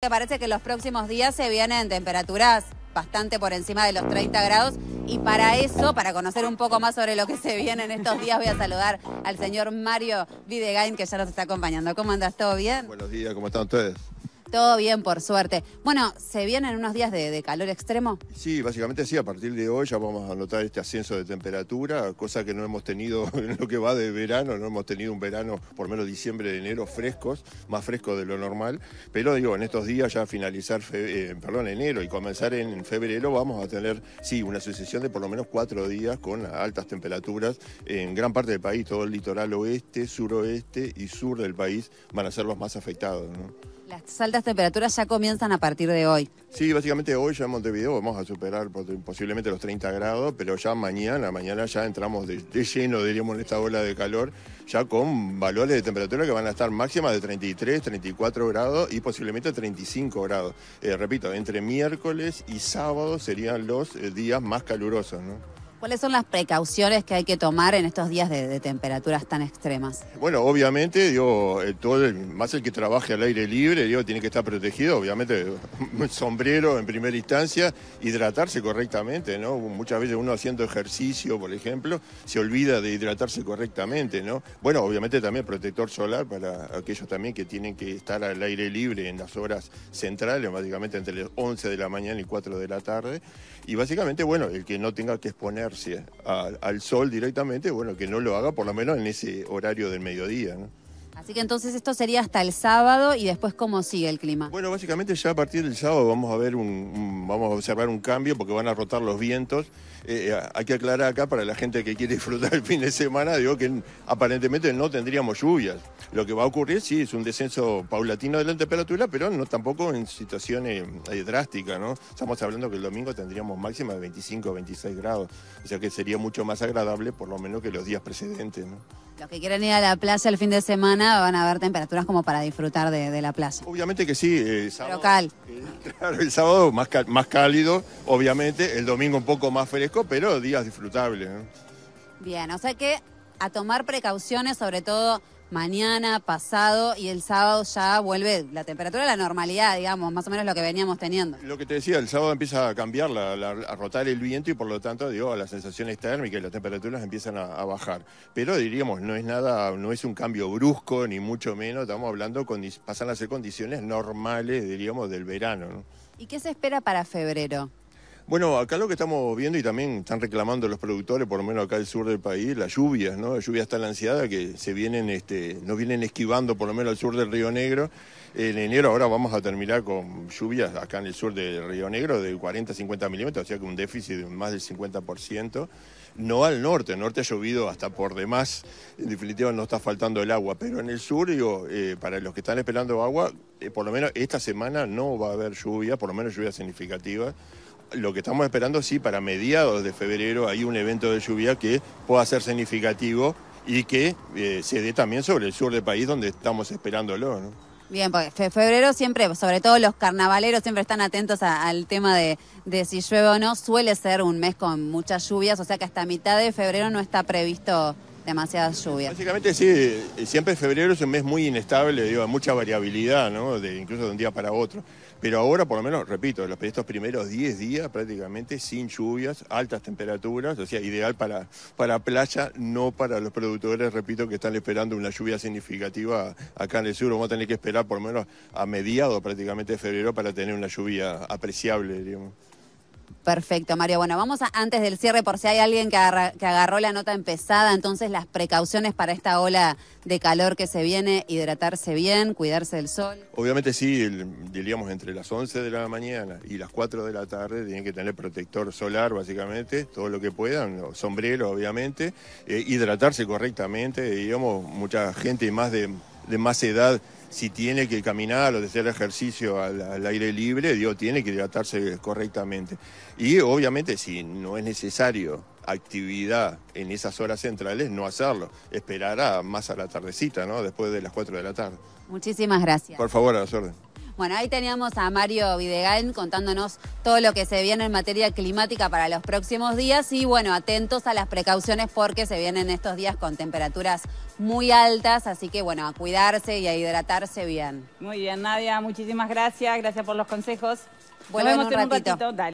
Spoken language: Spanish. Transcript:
Me parece que los próximos días se vienen temperaturas bastante por encima de los 30 grados y para eso, para conocer un poco más sobre lo que se viene en estos días, voy a saludar al señor Mario Videgain que ya nos está acompañando. ¿Cómo andas? ¿Todo bien? Buenos días, ¿cómo están ustedes? Todo bien, por suerte. Bueno, ¿se vienen unos días de, calor extremo? Sí, básicamente sí. A partir de hoy ya vamos a notar este ascenso de temperatura, cosa que no hemos tenido en lo que va de verano. No hemos tenido un verano, por menos diciembre, enero, frescos, más fresco de lo normal. Pero digo, en estos días ya finalizar, eh, perdón, enero y comenzar en febrero, vamos a tener, sí, una sucesión de por lo menos cuatro días con altas temperaturas en gran parte del país. Todo el litoral oeste, suroeste y sur del país van a ser los más afectados. ¿no? Las altas temperaturas ya comienzan a partir de hoy. Sí, básicamente hoy ya en Montevideo vamos a superar posiblemente los 30 grados, pero ya mañana, mañana ya entramos de, lleno, diríamos, en esta ola de calor, ya con valores de temperatura que van a estar máximas de 33, 34 grados y posiblemente 35 grados. Eh, repito, entre miércoles y sábado serían los eh, días más calurosos, ¿no? ¿Cuáles son las precauciones que hay que tomar en estos días de, temperaturas tan extremas? Bueno, obviamente, digo, eh, todo más el que trabaje al aire libre, digo, tiene que estar protegido, obviamente, un sombrero en primera instancia, hidratarse correctamente, ¿no? Muchas veces uno haciendo ejercicio, por ejemplo, se olvida de hidratarse correctamente, ¿no? Bueno, obviamente también protector solar para aquellos también que tienen que estar al aire libre en las horas centrales, básicamente entre las 11 de la mañana y 4 de la tarde. Y básicamente, bueno, el que no tenga que exponer al sol directamente, bueno, que no lo haga por lo menos en ese horario del mediodía. ¿no? Así que entonces esto sería hasta el sábado y después cómo sigue el clima. Bueno, básicamente ya a partir del sábado vamos a ver un, vamos a observar un cambio porque van a rotar los vientos. Eh, eh, hay que aclarar acá para la gente que quiere disfrutar el fin de semana, digo que aparentemente no tendríamos lluvias. Lo que va a ocurrir sí es un descenso paulatino de la temperatura, pero no tampoco en situaciones eh, drásticas, ¿no? Estamos hablando que el domingo tendríamos máxima de 25 o 26 grados, o sea que sería mucho más agradable por lo menos que los días precedentes, ¿no? Los que quieren ir a la plaza el fin de semana van a ver temperaturas como para disfrutar de, la plaza. Obviamente que sí. Eh, sábado, Local. claro, el sábado más, más cálido, obviamente. El domingo un poco más fresco, pero días disfrutables. Bien, o sea que a tomar precauciones, sobre todo mañana, pasado y el sábado ya vuelve la temperatura a la normalidad, digamos, más o menos lo que veníamos teniendo. Lo que te decía, el sábado empieza a cambiar, la, a rotar el viento y por lo tanto, digo, las sensaciones térmicas y las temperaturas empiezan a, bajar. Pero diríamos, no es nada, no es un cambio brusco, ni mucho menos, estamos hablando, con, pasan a ser condiciones normales, diríamos, del verano. ¿Y qué se espera para febrero? Bueno, acá lo que estamos viendo y también están reclamando los productores, por lo menos acá al sur del país, las lluvias, ¿no? Las lluvias tan ansiadas que se vienen, este, nos vienen esquivando por lo menos al sur del Río Negro. En enero ahora vamos a terminar con lluvias acá en el sur del Río Negro de 40 50 milímetros, o sea que un déficit de más del 50%. No al norte, el norte ha llovido hasta por demás, en definitiva no está faltando el agua, pero en el sur, digo, eh, para los que están esperando agua, eh, por lo menos esta semana no va a haber lluvia, por lo menos lluvias significativas lo que estamos esperando, sí, para mediados de febrero hay un evento de lluvia que pueda ser significativo y que eh, se dé también sobre el sur del país donde estamos esperándolo. Bien, porque febrero siempre, sobre todo los carnavaleros siempre están atentos al tema de, si llueve o no. Suele ser un mes con muchas lluvias, o sea que hasta mitad de febrero no está previsto demasiadas lluvias. Básicamente sí, eh, siempre febrero es un mes muy inestable, digo, mucha variabilidad, incluso de un día para otro. Pero ahora, por lo menos, repito, estos primeros 10 días prácticamente sin lluvias, altas temperaturas, o sea, ideal para, para playa, no para los productores, repito, que están esperando una lluvia significativa acá en el sur. Vamos a tener que esperar por lo menos a mediados prácticamente de febrero para tener una lluvia apreciable, digamos. Perfecto, María. Bueno, vamos antes del cierre, por si hay alguien que, que agarró la nota empezada, entonces las precauciones para esta ola de calor que se viene, hidratarse bien, cuidarse del sol. Obviamente sí, diríamos entre las 11 de la mañana y las 4 de la tarde tienen que tener protector solar, básicamente, todo lo que puedan, sombrero, obviamente, eh, hidratarse correctamente, digamos, mucha gente más de más edad si tiene que caminar o hacer ejercicio al, aire libre, Dios tiene que hidratarse correctamente. Y obviamente si no es necesario actividad en esas horas centrales, no hacerlo. esperará más a la tardecita, ¿no? Después de las 4 de la tarde. Muchísimas gracias. Por favor, a las órdenes. Bueno, ahí teníamos a Mario Videgain contándonos todo lo que se viene en materia climática para los próximos días y bueno, atentos a las precauciones porque se vienen estos días con temperaturas muy altas, así que bueno, a cuidarse y a hidratarse bien. Muy bien, Nadia, muchísimas gracias, gracias por los consejos. Volvemos en un ratito. Dale.